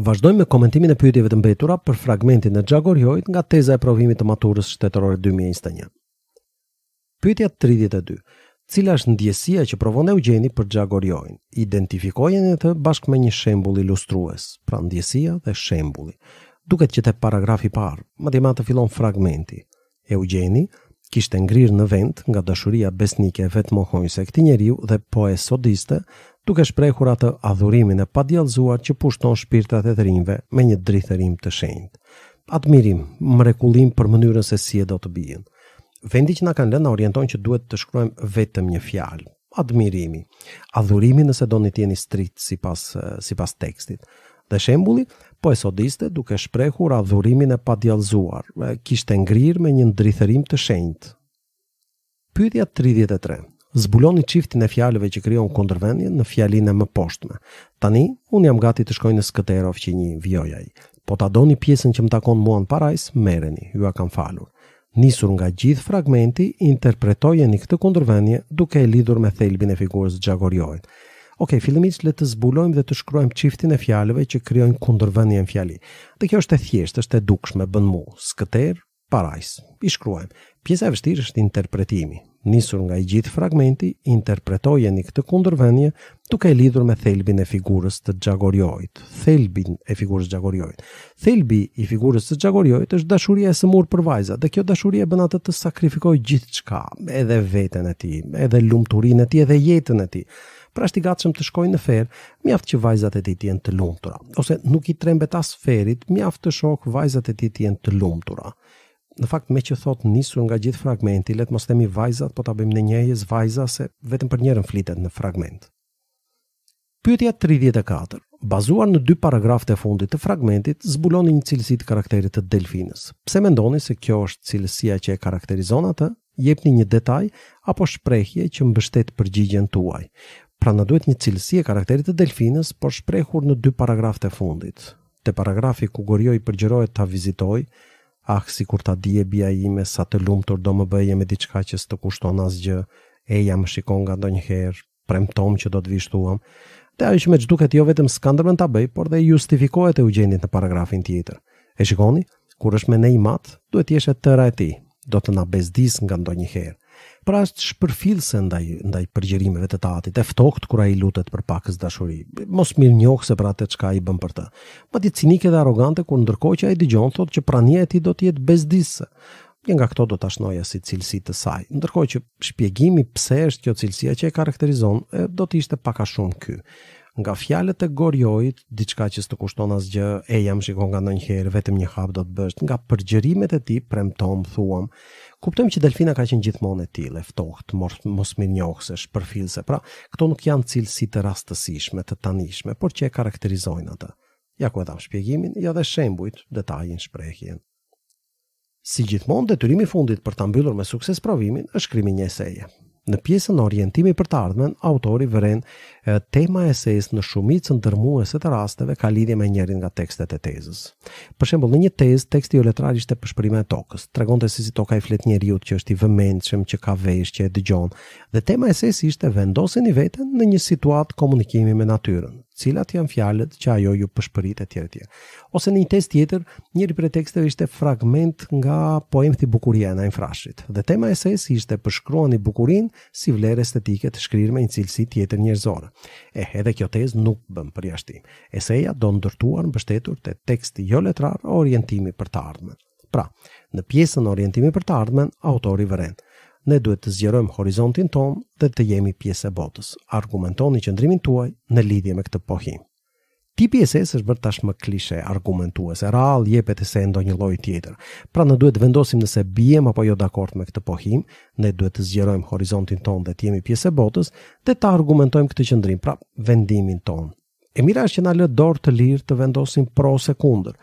Vazdojmë me komentimin e pyetjeve të mbetura për fragmentin e Xhagorjoit nga teza e provimit të maturës shtetërore 2021. Pyetja 32. Cila është ndjesia që provon Eugjeni për Xhagorjoin? Identifikojeni atë bashkë me një shembull ilustrues, pra ndjesia dhe shembulli. Duket që te paragrafi i parë, madje më të fillon fragmenti. Eugjeni kishte ngrirë në vend nga dashuria besnike vetëmohojse e këtij njeriu dhe po e sodiste, duke shprehur atë adhurimin e padjallëzuar që pushton shpirtrat e të rinjve me një drithërim të shenjtë. Admirim, mrekullim për mënyrën se si e do të bijen. Vendi që na kanë lënë na orienton që duhet të shkruajmë vetëm një fjalë, admirimi. Adhurimi nëse doni të jeni strict sipas sipas tekstit. Dhe shembulli po e sodiste duke shprehur adhurimin e padjallëzuar, kishte ngrirë me një ndrithërim të shenjtë. Pyetja 33. Zbuloni çiftin e fjalëve që krijon kundërvendjen në fjalinë e më poshtme. Tani un jam gati të shkoj në Skëterov që një vjojaj. Po ta doni pjesën që më takon mua në parajs, merreni. Ju kam falur. Nisur nga gjithë fragmenti, interpretojeni këtë kundërvendje duke e lidhur me thelbin e figurës Xhagorjoit. Ok, fillimisht le të zbulojmë dhe të shkruajmë çiftin e fjalëve që krijojnë kundërvendjen fjali. Dhe kjo është e thjeshtë, është e dukshme, bën mua. Skëter, parajs. I shkruajmë. Pjesa e vështirë është interpretimi nisur nga i gjithë fragmenti, interpretojen i këtë kundërvenje duke e lidur me thelbin e figurës të gjagorjojt. Thelbin e figurës gjagorjojt. Thelbi i figurës të gjagorjojt është dashuria e sëmur për vajza, dhe kjo dashuria bën atë të sakrifikoj gjithë qka, edhe vetën e ti, edhe lumëturin e ti, edhe jetën e ti. Pra është i gatshëm të shkojnë në fer, mjaft që vajzat e tij të jenë të lumtura, ose nuk i trembet as ferit, mjaft të shoh vajzat e tij jenë të lumtura në fakt me që thot nisur nga gjithë fragmenti, letë mos themi vajzat, po ta bëjmë në njejës vajza se vetëm për njerën flitet në fragment. Pyetja 34, bazuar në dy paragraf të fundit të fragmentit, zbuloni një cilësi të karakterit të delfinës. Pse mendoni se kjo është cilësia që e karakterizon atë? Jepni një detaj apo shprehje që mbështet përgjigjen tuaj. Pra në duhet një cilësi e karakterit të delfinës, por shprehur në dy paragraf të fundit. Te paragrafi ku gorjoj përgjërohet ta vizitoj, ah, si kur ta di e bia ime sa të lumtur do më bëje me diçka që së të kushton asgjë, e jam më shikon nga do njëherë, premtom që do të vishtuam, dhe ajo që me gjduket jo vetëm skandërmen të bëj, por dhe justifikohet e u gjenit në paragrafin tjetër. E shikoni, kur është me i matë, duhet e tëra e ti, do të na bezdis nga ndonjëherë pra është shpërfilse ndaj, ndaj përgjërimeve të tatit, e ftohtë kura i lutet për pakës dashuri, mos mirë njohë se pra të qka i bën për të. Ma ti cinike dhe arogante, kur ndërkoj që a i digjon, thot që pranje e ti do tjetë bezdisë, Një nga këto do të ashtënoja si cilësi të saj, ndërkoj që shpjegimi pëse është kjo cilësia që e karakterizon, do të ishte paka shumë kërë nga fjalët e Gorjoit, diçka që s'të kushton asgjë, e jam shikon nga ndonjëherë vetëm një hap do të bësh, nga përgjërimet e ti premtom thuam. Kuptojm që Delfina ka qenë gjithmonë e tillë, e mos, mos më njohësh për fillse. Pra, këto nuk janë cilësi të rastësishme, të tanishme, por që e karakterizojnë atë. Ja ku e dam shpjegimin, ja dhe shembujt, detajin, shprehjen. Si gjithmonë, detyrimi fundit për ta mbyllur me sukses provimin është krimi një eseje. Në pjesën orientimi për të ardhmen, autori vëren tema e ses në shumicën dërmuese të rasteve ka lidhje me njërin nga tekstet e tezës. Për shembull, në një tezë teksti jo letrar ishte përshpërime e tokës. Tregonte se si toka i flet njeriu që është i vëmendshëm, që ka vesh, që e dëgjon. Dhe tema e ses ishte vendoseni veten në një situatë komunikimi me natyrën cilat janë fjalët që ajo ju përshpërit e tjere tjere. Ose një test tjetër, njëri për e tekstëve ishte fragment nga poem të bukuria e nëjnë frashrit. Dhe tema e sesi ishte përshkruan i bukurin si vlerë estetike të shkrirë me një cilësi tjetër njërzore. E edhe kjo tezë nuk bëm për jashtim. Eseja do ndërtuar në bështetur të teksti jo letrar o orientimi për të ardhme. Pra, në pjesën orientimi për të ardhmen, autori vërendë ne duhet të zgjerojmë horizontin ton dhe të jemi pjesë e botës. Argumentoni qëndrimin tuaj në lidhje me këtë pohim. Tipi i esës është bërë tashmë klishe argumentuese, rral, jepet se ndonjë lloj tjetër. Pra ne duhet vendosim nëse bijem apo jo dakord me këtë pohim, ne duhet të zgjerojmë horizontin ton dhe të jemi pjesë e botës dhe ta argumentojmë këtë qëndrim, pra vendimin ton. E mira është që na lë dorë të lirë të vendosim pro ose kundër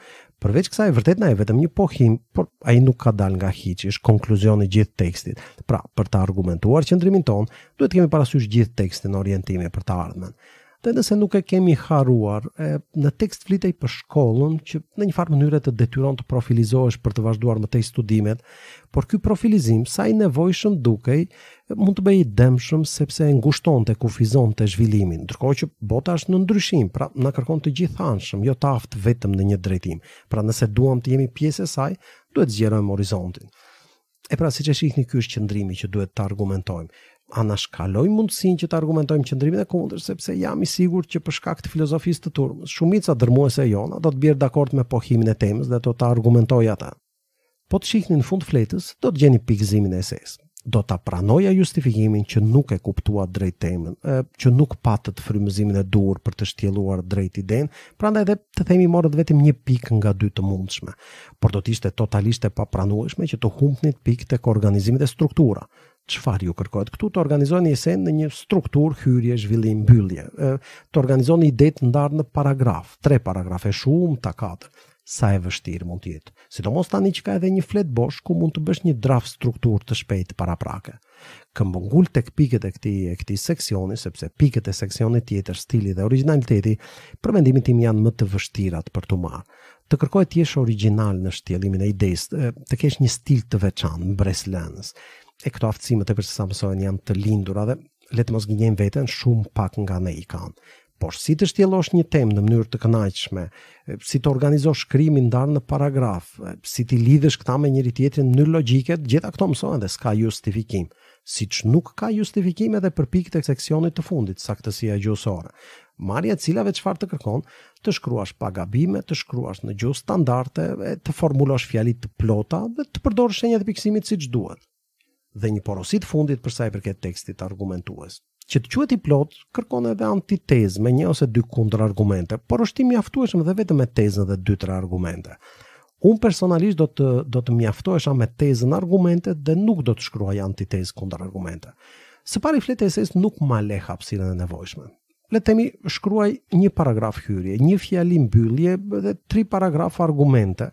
përveç kësaj vërtet na e vetëm një pohim, por ai nuk ka dal nga hiç, është konkluzioni i gjithë tekstit. Pra, për të argumentuar qëndrimin ton, duhet të kemi parasysh gjithë tekstin orientime për të ardhmen dhe nëse nuk e kemi haruar, e, në tekst flitej për shkollën që në një farë mënyre të detyron të profilizohesh për të vazhduar më tej studimet, por ky profilizim sa i nevojshëm dukej, mund të bëjë dëmshëm sepse e ngushton të kufizon të zhvillimin, ndërkohë që bota është në ndryshim, pra në kërkon të gjithanshëm, jo taft vetëm në një drejtim, pra nëse duham të jemi pjesë e saj, duhet zgjerojmë horizontin. E pra, si që shikni ky është qëndrimi që duhet të argumentojmë. Anashkaloj shkaloj mundësin që të argumentojmë qëndrimin e kundër, sepse jam i sigur që për shkak të filozofisë të turmës, shumica dërmuese e jona do të bjerë dakord me pohimin e temës dhe do të argumentoj ata. Po të shikni në fund fletës, do të gjeni pikëzimin e ses. Do të pranoja justifikimin që nuk e kuptua drejt temën, që nuk patët frymëzimin e dur për të shtjeluar drejt i den, pra edhe të themi morët vetim një pikë nga dy të mundshme, por do të ishte totalisht e papranueshme që të humpnit pikë të organizimit e struktura, çfarë ju kërkohet këtu të organizojeni esen në një struktur hyrje zhvillim mbyllje të organizoni ide të ndarë në paragraf tre paragrafe shumë ta katër sa e vështirë mund të jetë sidomos tani që ka edhe një flet bosh ku mund të bësh një draft struktur të shpejtë para prake këmbë tek pikët e këtij e këtij seksioni sepse pikët e seksionit tjetër stili dhe originaliteti për mendimin tim janë më të vështira për të marrë të kërkohet të jesh original në shtjellimin e idesë të kesh një stil të veçantë mbresëlënës e këto aftësime të tepër se janë të lindur, adhe le të mos gënjejmë veten shumë pak nga ne i kanë. Por si të shtjelosh një temë në mënyrë të kënaqshme, si të organizosh shkrimin ndarë në paragraf, si të lidhësh këta me njëri tjetrin në mënyrë logjike, gjitha këto mësohen dhe s'ka justifikim. Siç nuk ka justifikim edhe për pikët e seksionit të fundit, saktësia gjuhësore. Marja e cilave çfarë të kërkon, të shkruash pa gabime, të shkruash në gjuhë standarde, të formulosh fjalit të plota dhe të përdorësh shenjat e piksimit siç duhet dhe një porosit fundit përsa i përket tekstit argumentues. Që të quhet i plot kërkon edhe antitez me një ose dy argumente, por është i mjaftueshëm dhe vetëm me tezën dhe dy tëra argumente. Unë personalisht do të do të mjaftohesha me tezën argumente dhe nuk do të shkruaj antitezë kundër argumente. Së pari fletë e sesë nuk ma le hapsirën e nevojshme. Le temi shkruaj një paragraf hyrje, një fjali mbyllje dhe tri paragraf argumente,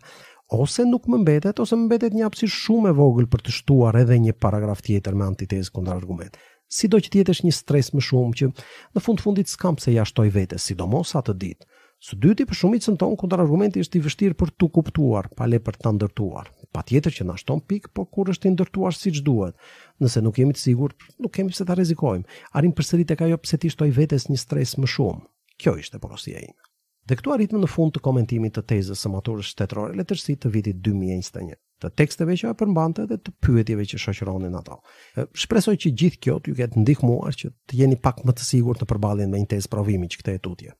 ose nuk më mbetet ose më mbetet një hapësirë shumë e vogël për të shtuar edhe një paragraf tjetër me antitezë kundër argument. Sido që tjetë është një stres më shumë që në fund fundit s'kam pse jashtoj vetes, sidomos atë ditë. Së dyti për shumicën tonë kundër argumenti është i vështirë për tu kuptuar, pa le për të ndërtuar. Pa tjetër që na shton pikë, por kur është i ndërtuar si që duhet. Nëse nuk jemi të sigur, nuk kemi pëse të rezikojmë. Arim përsërit e ka jo pëse ti shtoj vetes një stres më shumë. Kjo ishte porosia ime. Dhe këtu arritme në fund të komentimit të tezës së maturës shtetërore letërsi të vitit 2021, të teksteve që e përmbante dhe të pyetjeve që shoqëronin ato. Shpresoj që gjithë kjo t'ju ketë ndihmuar që të jeni pak më të sigurt në përballjen me një tezë provimi që këtë e tutje.